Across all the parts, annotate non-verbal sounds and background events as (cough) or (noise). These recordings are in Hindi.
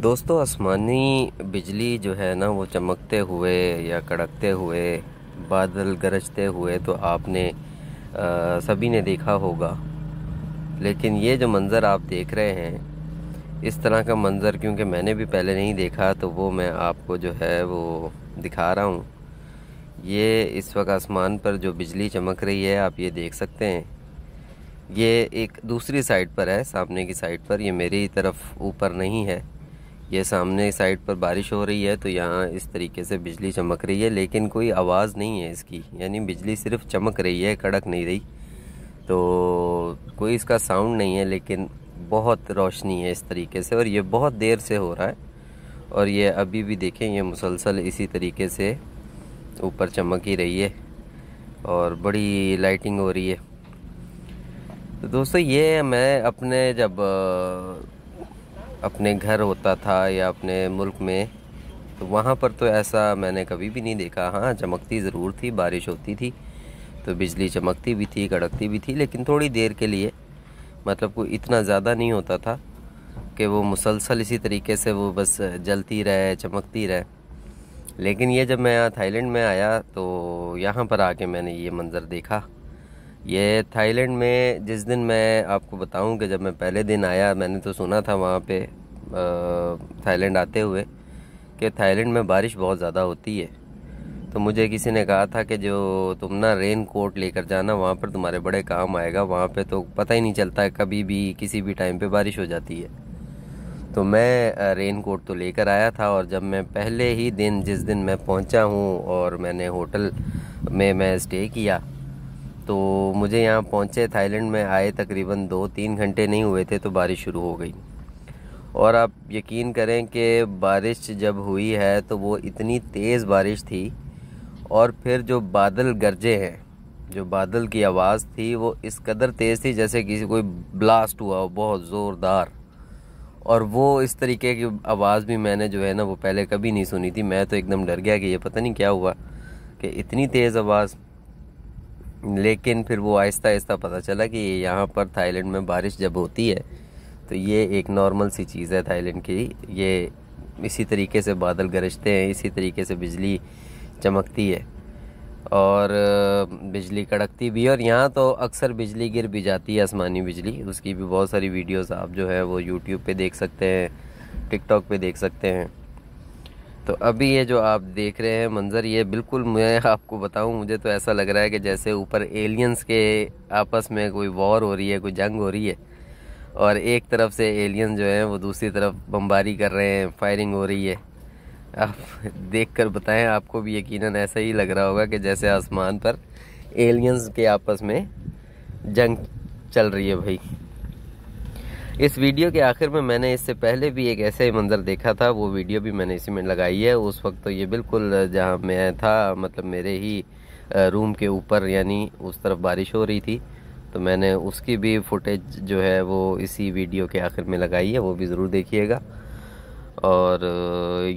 दोस्तों आसमानी बिजली जो है ना वो चमकते हुए या कड़कते हुए बादल गरजते हुए तो आपने आ, सभी ने देखा होगा लेकिन ये जो मंज़र आप देख रहे हैं इस तरह का मंज़र क्योंकि मैंने भी पहले नहीं देखा तो वो मैं आपको जो है वो दिखा रहा हूँ ये इस वक्त आसमान पर जो बिजली चमक रही है आप ये देख सकते हैं ये एक दूसरी साइड पर है सामने की साइड पर ये मेरी तरफ ऊपर नहीं है ये सामने साइड पर बारिश हो रही है तो यहाँ इस तरीके से बिजली चमक रही है लेकिन कोई आवाज़ नहीं है इसकी यानी बिजली सिर्फ चमक रही है कड़क नहीं रही तो कोई इसका साउंड नहीं है लेकिन बहुत रोशनी है इस तरीके से और ये बहुत देर से हो रहा है और ये अभी भी देखें ये मुसलसल इसी तरीके से ऊपर चमक ही रही है और बड़ी लाइटिंग हो रही है तो दोस्तों ये मैं अपने जब अपने घर होता था या अपने मुल्क में तो वहाँ पर तो ऐसा मैंने कभी भी नहीं देखा हाँ चमकती ज़रूर थी बारिश होती थी तो बिजली चमकती भी थी कड़कती भी थी लेकिन थोड़ी देर के लिए मतलब कोई इतना ज़्यादा नहीं होता था कि वो मुसलसल इसी तरीके से वो बस जलती रहे चमकती रहे लेकिन ये जब मैं थाईलैंड में आया तो यहाँ पर आके मैंने ये मंज़र देखा ये थाईलैंड में जिस दिन मैं आपको बताऊं कि जब मैं पहले दिन आया मैंने तो सुना था वहाँ पे थाईलैंड आते हुए कि थाईलैंड में बारिश बहुत ज़्यादा होती है तो मुझे किसी ने कहा था कि जो तुम ना रेन कोट लेकर जाना वहाँ पर तुम्हारे बड़े काम आएगा वहाँ पे तो पता ही नहीं चलता है कभी भी किसी भी टाइम पे बारिश हो जाती है तो मैं रेन कोट तो लेकर आया था और जब मैं पहले ही दिन जिस दिन मैं पहुँचा हूँ और मैंने होटल में मैं स्टे किया तो मुझे यहाँ पहुँचे थाईलैंड में आए तकरीबन दो तीन घंटे नहीं हुए थे तो बारिश शुरू हो गई और आप यकीन करें कि बारिश जब हुई है तो वो इतनी तेज़ बारिश थी और फिर जो बादल गरजे हैं जो बादल की आवाज़ थी वो इस कदर तेज़ थी जैसे किसी कोई ब्लास्ट हुआ हो बहुत ज़ोरदार और वो इस तरीके की आवाज़ भी मैंने जो है ना वो पहले कभी नहीं सुनी थी मैं तो एकदम डर गया कि ये पता नहीं क्या हुआ कि इतनी तेज़ आवाज़ लेकिन फिर वो आहिस्ता आहिस्ता पता चला कि यहाँ पर थाईलैंड में बारिश जब होती है तो ये एक नॉर्मल सी चीज़ है थाईलैंड की ये इसी तरीके से बादल गरजते हैं इसी तरीके से बिजली चमकती है और बिजली कड़कती भी है और यहाँ तो अक्सर बिजली गिर भी जाती है आसमानी बिजली उसकी भी बहुत सारी वीडियोस आप जो है वो यूट्यूब पे देख सकते हैं टिकटॉक पे देख सकते हैं तो अभी ये जो आप देख रहे हैं मंज़र ये बिल्कुल मैं आपको बताऊं मुझे तो ऐसा लग रहा है कि जैसे ऊपर एलियंस के आपस में कोई वॉर हो रही है कोई जंग हो रही है और एक तरफ से एलियन जो हैं वो दूसरी तरफ बमबारी कर रहे हैं फायरिंग हो रही है आप देख कर बताएं आपको भी यकीन ऐसा ही लग रहा होगा कि जैसे आसमान पर एलियंस के आपस में जंग चल रही है भाई इस वीडियो के आखिर में मैंने इससे पहले भी एक ऐसा ही मंज़र देखा था वो वीडियो भी मैंने इसी में लगाई है उस वक्त तो ये बिल्कुल जहाँ मैं था मतलब मेरे ही रूम के ऊपर यानी उस तरफ बारिश हो रही थी तो मैंने उसकी भी फुटेज जो है वो इसी वीडियो के आखिर में लगाई है वो भी ज़रूर देखिएगा और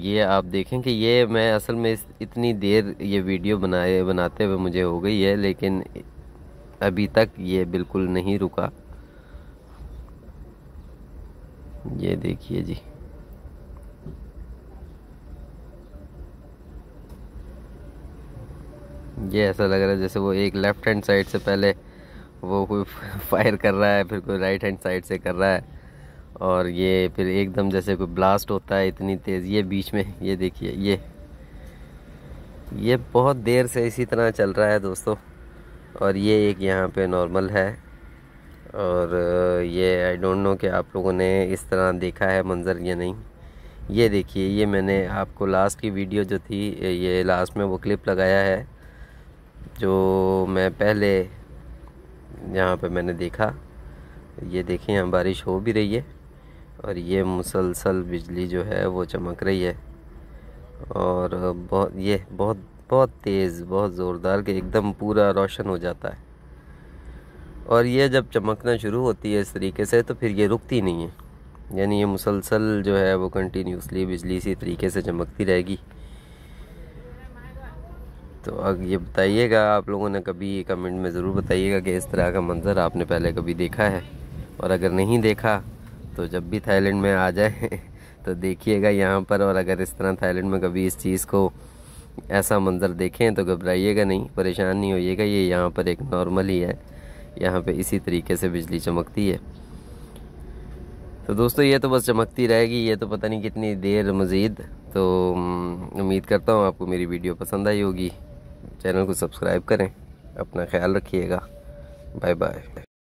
ये आप देखें कि ये मैं असल में इतनी देर ये वीडियो बनाए बनाते हुए मुझे हो गई है लेकिन अभी तक ये बिल्कुल नहीं रुका ये देखिए जी ये ऐसा लग रहा है जैसे वो एक लेफ़्ट हैंड साइड से पहले वो कोई फायर (laughs) कर रहा है फिर कोई राइट हैंड साइड से कर रहा है और ये फिर एकदम जैसे कोई ब्लास्ट होता है इतनी तेज़ ये बीच में ये देखिए ये ये बहुत देर से इसी तरह चल रहा है दोस्तों और ये एक यहाँ पे नॉर्मल है और ये आई डोंट नो कि आप लोगों ने इस तरह देखा है मंज़र या नहीं ये देखिए ये मैंने आपको लास्ट की वीडियो जो थी ये लास्ट में वो क्लिप लगाया है जो मैं पहले यहाँ पे मैंने देखा ये देखिए यहाँ बारिश हो भी रही है और ये मुसलसल बिजली जो है वो चमक रही है और बहुत ये बहुत बहुत तेज़ बहुत ज़ोरदार के एकदम पूरा रोशन हो जाता है और ये जब चमकना शुरू होती है इस तरीके से तो फिर ये रुकती नहीं है यानी ये मुसलसल जो है वो कंटिन्यूसली बिजली इसी तरीके से चमकती रहेगी तो अब ये बताइएगा आप लोगों ने कभी कमेंट में ज़रूर बताइएगा कि इस तरह का मंज़र आपने पहले कभी देखा है और अगर नहीं देखा तो जब भी थाईलैंड में आ जाए (laughs) तो देखिएगा यहाँ पर और अगर इस तरह थाईलैंड में कभी इस चीज़ को ऐसा मंज़र देखें तो घबराइएगा नहीं परेशान नहीं होइएगा ये यहाँ पर एक नॉर्मल ही है यहाँ पे इसी तरीके से बिजली चमकती है तो दोस्तों ये तो बस चमकती रहेगी ये तो पता नहीं कितनी देर मज़ीद तो उम्मीद करता हूँ आपको मेरी वीडियो पसंद आई होगी चैनल को सब्सक्राइब करें अपना ख्याल रखिएगा बाय बाय